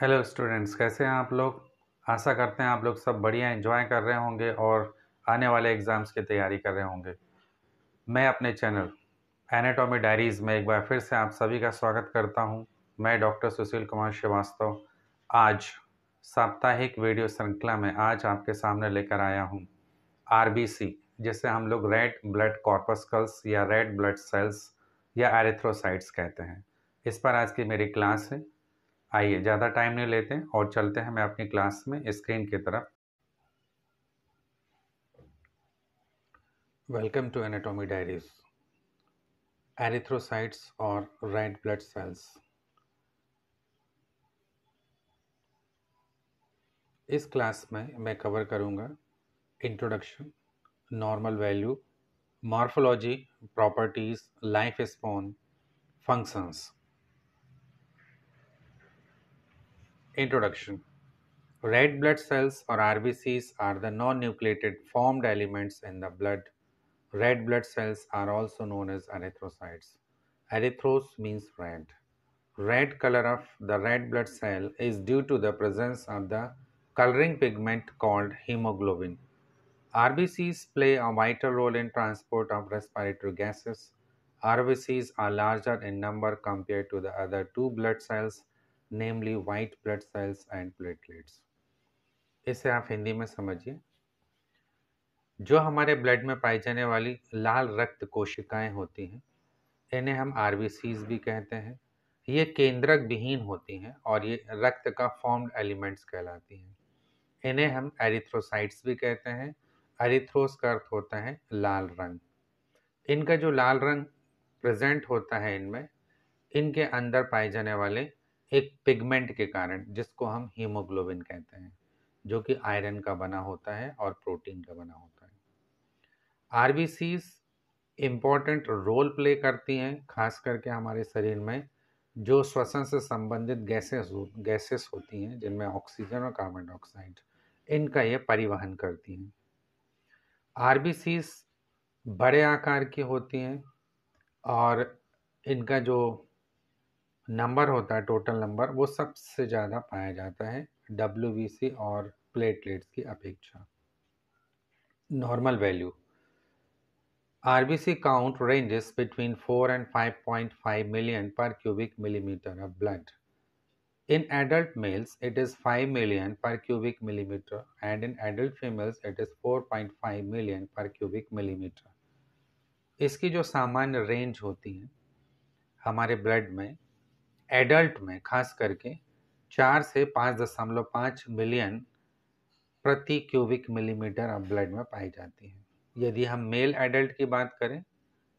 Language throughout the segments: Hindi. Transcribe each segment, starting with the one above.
हेलो स्टूडेंट्स कैसे हैं आप लोग आशा करते हैं आप लोग सब बढ़िया इन्जॉय कर रहे होंगे और आने वाले एग्ज़ाम्स की तैयारी कर रहे होंगे मैं अपने चैनल एनाटॉमी डायरीज़ में एक बार फिर से आप सभी का स्वागत करता हूं मैं डॉक्टर सुशील कुमार श्रीवास्तव आज साप्ताहिक वीडियो श्रृंखला में आज आपके सामने लेकर आया हूँ आर जिसे हम लोग रेड ब्लड कॉर्पस्कल्स या रेड ब्लड सेल्स या एरिथ्रोसाइट्स कहते हैं इस पर आज की मेरी क्लास है आइए ज़्यादा टाइम नहीं लेते और चलते हैं मैं अपनी क्लास में स्क्रीन की तरफ welcome to anatomy diaries erythrocytes और रेड ब्लड सेल्स इस क्लास में मैं कवर करूंगा introduction normal value morphology properties life span functions Introduction Red blood cells or RBCs are the non nucleated formed elements in the blood. Red blood cells are also known as erythrocytes. Erythros means red. Red color of the red blood cell is due to the presence of the coloring pigment called hemoglobin. RBCs play a vital role in transport of respiratory gases. RBCs are larger in number compared to the other two blood cells namely white blood cells and platelets इसे आप हिंदी में समझिए जो हमारे ब्लड में पाई जाने वाली लाल रक्त कोशिकाएं होती हैं इन्हें हम आर भी कहते हैं ये केंद्रक विहीन होती हैं और ये रक्त का फॉर्म्ड एलिमेंट्स कहलाती हैं इन्हें हम एरिथ्रोसाइट्स भी कहते हैं एरिथ्रोस का अर्थ होता है लाल रंग इनका जो लाल रंग प्रेजेंट होता है इनमें इनके अंदर पाए जाने वाले एक पिगमेंट के कारण जिसको हम हीमोग्लोबिन कहते हैं जो कि आयरन का बना होता है और प्रोटीन का बना होता है R B Cs important role play करती हैं खास करके हमारे शरीर में जो श्वसन से संबंधित गैसेस गैसेस होती हैं जिनमें ऑक्सीजन और कार्बन डाइऑक्साइड इनका ये परिवहन करती हैं आर बड़े आकार की होती हैं और इनका जो नंबर होता है टोटल नंबर वो सबसे ज़्यादा पाया जाता है डब्ल्यू और प्लेटलेट्स की अपेक्षा normal value are count ranges between four and five point five million per cubic millimetre of blood in adult males it is five million per cubic millimetre and in adult females it is four point five million per cubic millimetre इसकी जो सामान्य रेंज होती है हमारे ब्लड में एडल्ट में खास करके चार से पाँच दशमलव पाँच मिलियन प्रति क्यूबिक मिलीमीटर अब ब्लड में पाई जाती है यदि हम मेल एडल्ट की बात करें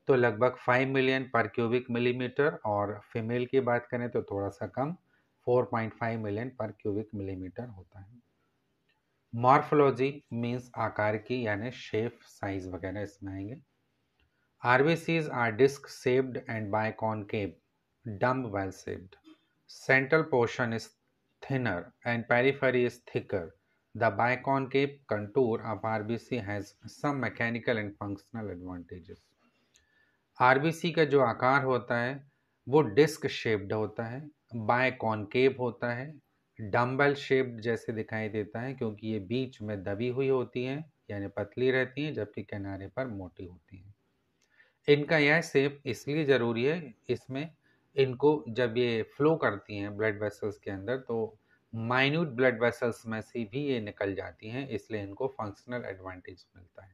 तो लगभग five million per cubic millimetre और फीमेल की बात करें तो थोड़ा सा कम four point five million per cubic millimetre होता है मॉर्फोलॉजी मीन्स आकार की यानी शेप साइज वगैरह इसमें आएंगे are are disc shaped and biconcave dumb well shaped. Central portion is thinner and periphery is thicker. The biconcave contour of RBC has some mechanical and functional advantages. RBC ka jo aakar hota hai wo disc shaped hota hai biconcave होता है डम्बल शेप्ड जैसे दिखाई देता है क्योंकि ये बीच में दबी हुई होती हैं यानी पतली रहती हैं जबकि किनारे पर मोटी होती हैं इनका यह शेप इसलिए ज़रूरी है इसमें इनको जब ये फ्लो करती हैं ब्लड वेसल्स के अंदर तो माइन्यूट ब्लड वेसल्स में से भी ये निकल जाती हैं इसलिए इनको फंक्शनल एडवांटेज मिलता है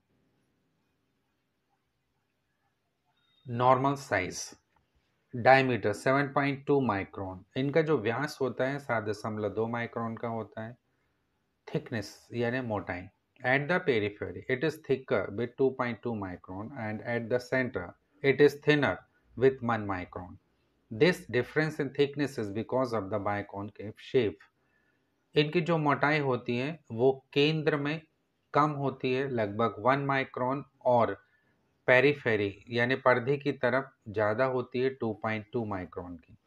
नॉर्मल साइज डायमीटर 7.2 माइक्रोन इनका जो व्यास होता है सात दशमलव दो माइक्रोन का होता है थिकनेस यानी मोटाई at the periphery it is thicker with 2.2 micron and at the centre it is thinner with one micron this difference in thickness is because of the biconcave shape इनकी जो मोटाई होती है वो केंद्र में कम होती है लगभग वन माइक्रोन और पेरीफेरी यानी पर्धे की तरफ ज़्यादा होती है टू पॉइंट टू माइक्रोन की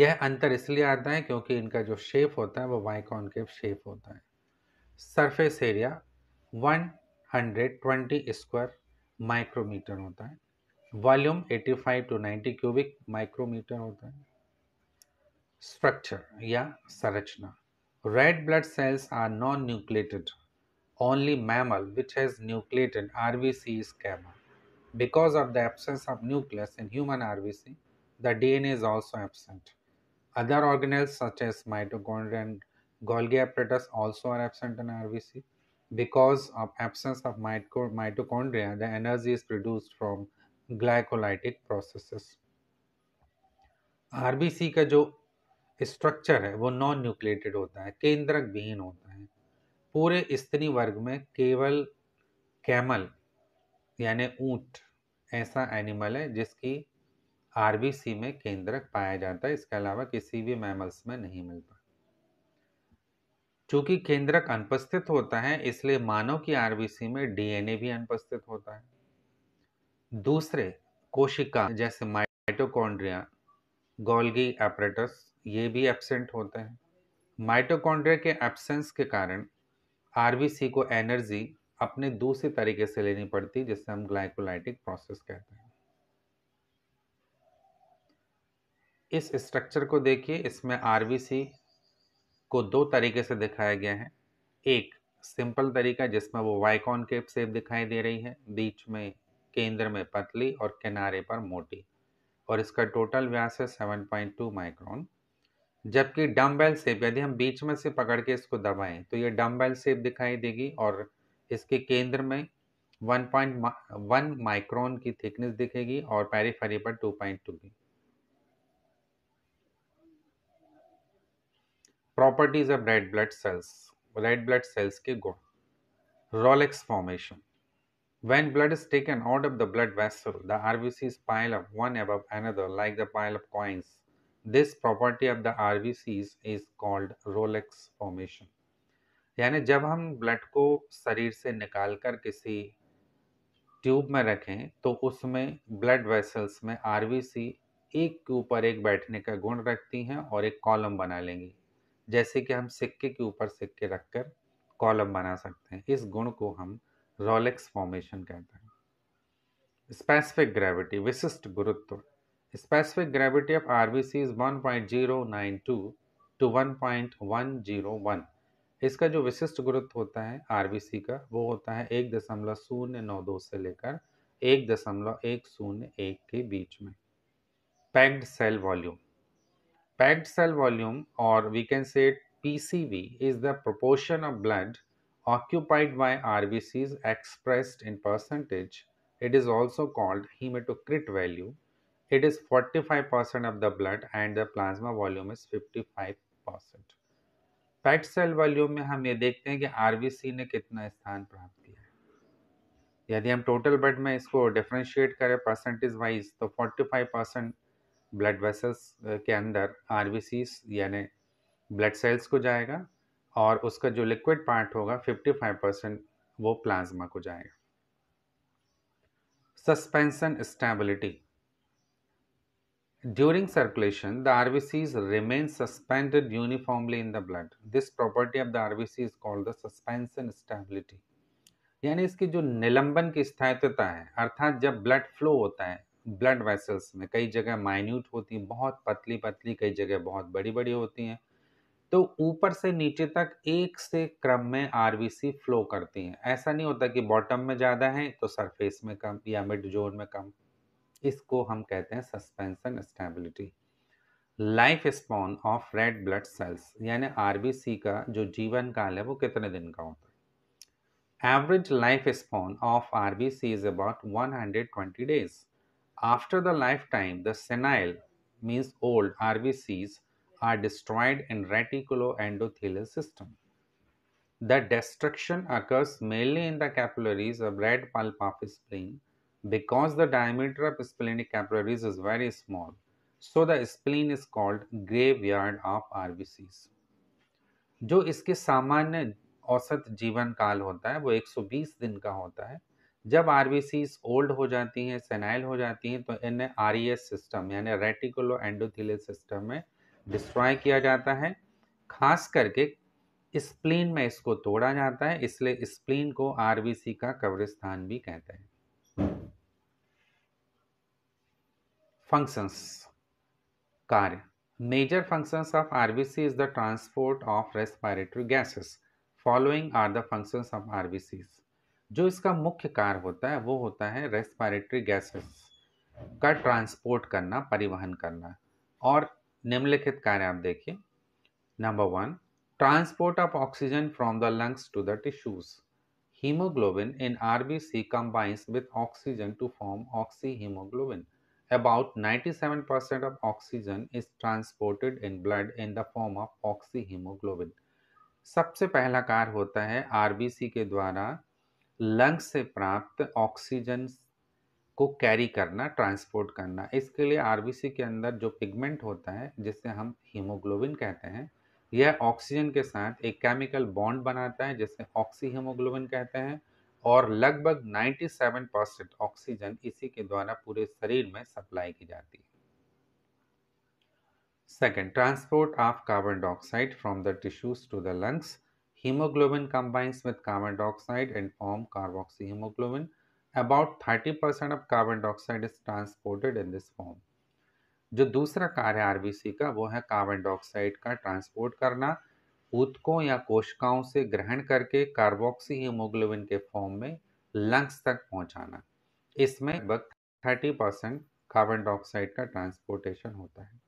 यह अंतर इसलिए आता है क्योंकि इनका जो शेप होता है वो वाइकॉन के शेप होता है surface area one hundred twenty square micrometre होता है Volume 85 to 90 cubic micrometer होता है Structure या संरचना Red blood cells are non-nucleated. only mammal which has nucleated RBC is gamma. Because of the absence of nucleus in human RBC, the DNA is also absent. Other organelles such as mitochondria and Golgi apparatus also are absent in RBC. Because of absence of mitochondria, the energy is produced from glycolytic processes RBC का जो स्ट्रक्चर है वो नॉन न्यूक्लेटेड होता है केंद्रक विहीन होता है पूरे स्त्री वर्ग में केवल कैमल यानी ऊंट ऐसा एनिमल है जिसकी आरबीसी में केंद्रक पाया जाता है इसके अलावा किसी भी मैमल्स में नहीं मिलता चूंकि केंद्रक अनुपस्थित होता है इसलिए मानव की आरबीसी में डीएनए भी अनुपस्थित होता है दूसरे कोशिका जैसे माइटोकॉन्ड्रिया गोल्गी एपरेटस ये भी एबसेंट होते हैं माइटोकॉन्ड्रिया के एब्सेंस के कारण आरबीसी को एनर्जी अपने दूसरे तरीके से लेनी पड़ती है जिसे हम ग्लाइकोलाइटिक प्रोसेस कहते हैं इस स्ट्रक्चर को देखिए इसमें आरबीसी को दो तरीके से दिखाया गया है एक सिंपल तरीका जिसमें वो वाइकॉन केप सेप दिखाई दे रही है बीच में केंद्र में पतली और किनारे पर मोटी और इसका टोटल व्यास है 7.2 माइक्रोन जबकि डम्बेल सेप यदि हम बीच में से पकड़ के इसको दबाएं तो ये डम्बेल सेप दिखाई देगी और इसके केंद्र में 1.1 माइक्रोन की थिकनेस दिखेगी और पैरीफेरी पर 2.2 की properties of red blood cells red blood cells के गुण rouleaux formation When blood is taken out of the blood vessel, the RBCs pile up one above another like the pile of coins. This property of the RBCs is called Rolex formation. यानी जब हम ब्लड को शरीर से निकाल कर किसी ट्यूब में रखें तो उसमें ब्लड वेसल्स में आर एक के ऊपर एक बैठने का गुण रखती हैं और एक कॉलम बना लेंगी जैसे कि हम सिक्के के ऊपर सिक्के रखकर कॉलम बना सकते हैं इस गुण को हम रोलेक्स फॉर्मेशन कहते हैं स्पेसिफिक ग्रेविटी विशिष्ट गुरुत्व specific gravity of C is nine two one इसका जो विशिष्ट गुरुत्व होता है आर बी सी का वो होता है एक दशमलव शून्य नौ दो से लेकर एक दशमलव एक शून्य एक के बीच में packed cell volume packed cell volume और V can say V is the proportion of blood occupied by RBCs expressed in percentage, it is also called hematocrit value. It is 45% of the blood and the plasma volume is 55%. Fat cell volume में हम ये देखते हैं कि RBC ने कितना स्थान प्राप्त किया है यदि हम टोटल ब्लड में इसको डिफ्रेंशिएट करें परसेंटेज वाइज तो 45 परसेंट ब्लड वेसल्स के अंदर RBCs यानी ब्लड सेल्स को जाएगा और उसका जो लिक्विड पार्ट होगा 55 परसेंट वो प्लाज्मा को जाएगा suspension stability during circulation the RBC be remain suspended uniformly in the blood this property of the R B C is called the suspension stability यानी इसकी जो निलंबन की स्थायित्वता है अर्थात जब ब्लड फ्लो होता है ब्लड वेसल्स में कई जगह माइन्यूट होती हैं बहुत पतली पतली कई जगह बहुत बड़ी बड़ी होती हैं तो ऊपर से नीचे तक एक से क्रम में आरबीसी फ्लो करती हैं ऐसा नहीं होता कि बॉटम में ज़्यादा है तो सरफेस में कम या मिड जोन में कम इसको हम कहते हैं suspension stability life span of red blood cells यानी आरबीसी का जो जीवन काल है वो कितने दिन का होता है average life span of R B C is about one hundred twenty days after the life time the senile means old सीज are destroyed in reticuloendothelial system. The destruction occurs mainly in the capillaries of red pulp of spleen because the diameter of splenic capillaries is very small. So the spleen is called graveyard of RBCs. जो इसके सामान्य औसत जीवन काल होता है वो 120 दिन का होता है जब आर ओल्ड हो जाती हैं सेनाइल हो जाती हैं तो इन्हें आर सिस्टम यानी रेटिकुलो एंडोथिलियल सिस्टम में डिस्ट्रॉय किया जाता है खास करके स्प्लीन में इसको तोड़ा जाता है इसलिए स्प्लीन को आरबीसी का कब्रिस्तान भी कहते हैं फंक्शंस कार्य major functions of RBC is the transport of respiratory gases following are the functions of RBC जो इसका मुख्य कार्य होता है वो होता है रेस्पायरेटरी गैसेस का ट्रांसपोर्ट करना परिवहन करना और निम्नलिखित कार्य आप देखिए number one transport of oxygen from the lungs to the tissues haemoglobin in R B C combines with oxygen to form oxyhaemoglobin about ninety seven percent of oxygen is transported in blood in the form of oxyhaemoglobin सबसे पहला कार्य होता है आर बी सी के द्वारा लंग्स से प्राप्त ऑक्सीजन को कैरी करना ट्रांसपोर्ट करना इसके लिए आरबीसी के अंदर जो पिगमेंट होता है जिसे हम हीमोग्लोबिन कहते हैं यह ऑक्सीजन के साथ एक केमिकल बॉन्ड बनाता है जिसे ऑक्सी हीमोग्लोबिन कहते हैं और लगभग 97 परसेंट ऑक्सीजन इसी के द्वारा पूरे शरीर में सप्लाई की जाती है second transport of carbon dioxide from the tissues to the lungs haemoglobin combines with carbon dioxide and form carboxyhaemoglobin about 30 percent of carbon dioxide is transported in this form जो दूसरा कार्य आरबीसी का वो है कार्बन डाइऑक्साइड का ट्रांसपोर्ट करना ऊतकों या कोशिकाओं से ग्रहण करके कार्बोक्सी हीमोग्लोबिन के फॉर्म में लंग्स तक पहुंचाना इसमें लगभग थर्टी परसेंट कार्बन डाइऑक्साइड का ट्रांसपोर्टेशन होता है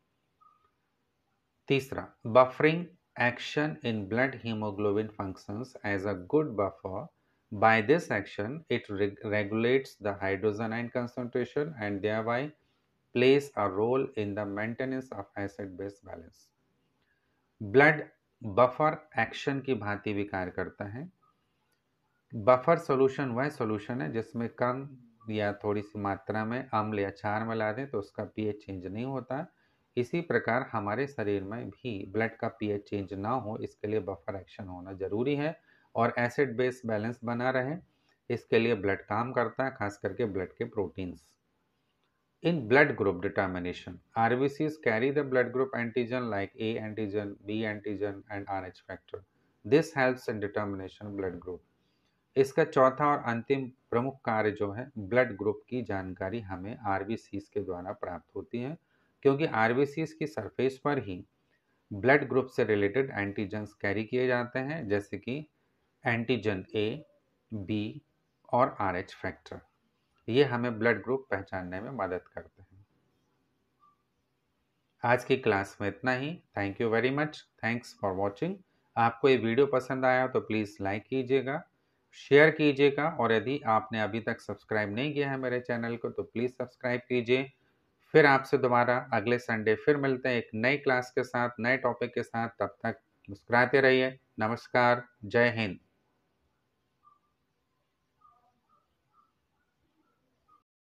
तीसरा buffering action in blood haemoglobin functions as a good buffer By this action, it reg regulates the hydrogen ion concentration and thereby plays a role in the maintenance of acid base balance. blood buffer action ki की bhi विकार karta hai buffer solution वह solution hai jisme kam या थोड़ी सी मात्रा में अम्ल या क्षार मिला दें तो उसका पीएच चेंज नहीं होता इसी प्रकार हमारे शरीर में भी ब्लड का पीएच चेंज ना हो इसके लिए बफर एक्शन होना ज़रूरी है और एसिड बेस बैलेंस बना रहे इसके लिए ब्लड काम करता है खास करके ब्लड के proteins in blood group determination carry the blood group antigen like A antigen B antigen and R H factor this helps in determination blood group इसका चौथा और अंतिम प्रमुख कार्य जो है ब्लड ग्रुप की जानकारी हमें आर के द्वारा प्राप्त होती है क्योंकि आर की सरफेस पर ही ब्लड ग्रुप से रिलेटेड एंटीजन कैरी किए जाते हैं जैसे कि एंटीजन ए बी और आर एच फैक्टर ये हमें ब्लड ग्रुप पहचानने में मदद करते हैं आज की क्लास में इतना ही thank you very much thanks for watching आपको ये वीडियो पसंद आया तो प्लीज़ लाइक कीजिएगा शेयर कीजिएगा और यदि आपने अभी तक सब्सक्राइब नहीं किया है मेरे चैनल को तो प्लीज़ सब्सक्राइब कीजिए फिर आपसे दोबारा अगले संडे फिर मिलते हैं एक नई क्लास के साथ नए टॉपिक के साथ तब तक मुस्कुराते रहिए नमस्कार जय हिंद